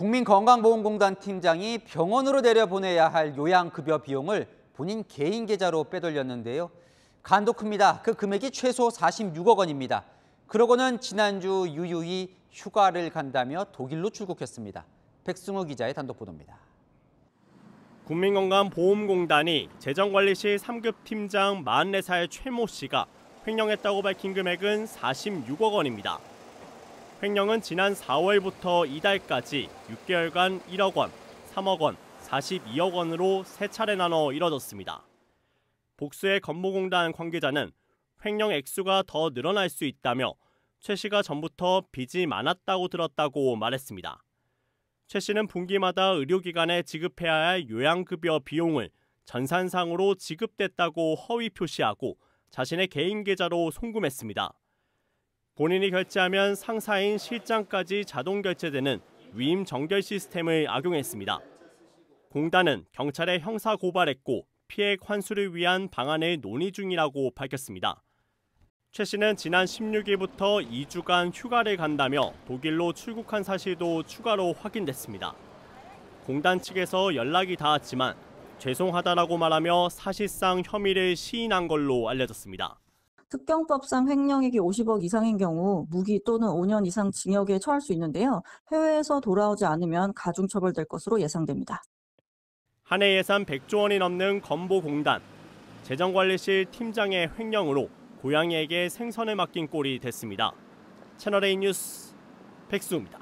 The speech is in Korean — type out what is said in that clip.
국민건강보험공단 팀장이 병원으로 내려보내야 할 요양급여 비용을 본인 개인 계좌로 빼돌렸는데요. 간도 큽니다. 그 금액이 최소 46억 원입니다. 그러고는 지난주 유유히 휴가를 간다며 독일로 출국했습니다. 백승호 기자의 단독 보도입니다. 국민건강보험공단이 재정관리실 3급 팀장 44살 최모 씨가 횡령했다고 밝힌 금액은 46억 원입니다. 횡령은 지난 4월부터 이달까지 6개월간 1억 원, 3억 원, 42억 원으로 세 차례 나눠 이뤄졌습니다. 복수의 건보공단 관계자는 횡령 액수가 더 늘어날 수 있다며 최 씨가 전부터 빚이 많았다고 들었다고 말했습니다. 최 씨는 분기마다 의료기관에 지급해야 할 요양급여 비용을 전산상으로 지급됐다고 허위 표시하고 자신의 개인 계좌로 송금했습니다. 본인이 결제하면 상사인 실장까지 자동 결제되는 위임 정결 시스템을 악용했습니다. 공단은 경찰에 형사 고발했고 피해액 환수를 위한 방안을 논의 중이라고 밝혔습니다. 최 씨는 지난 16일부터 2주간 휴가를 간다며 독일로 출국한 사실도 추가로 확인됐습니다. 공단 측에서 연락이 닿았지만 죄송하다라고 말하며 사실상 혐의를 시인한 걸로 알려졌습니다. 특경법상 횡령액이 50억 이상인 경우 무기 또는 5년 이상 징역에 처할 수 있는데요. 해외에서 돌아오지 않으면 가중처벌될 것으로 예상됩니다. 한해 예산 100조 원이 넘는 건보공단. 재정관리실 팀장의 횡령으로 고양이에게 생선을 맡긴 꼴이 됐습니다. 채널A 뉴스 백수입니다.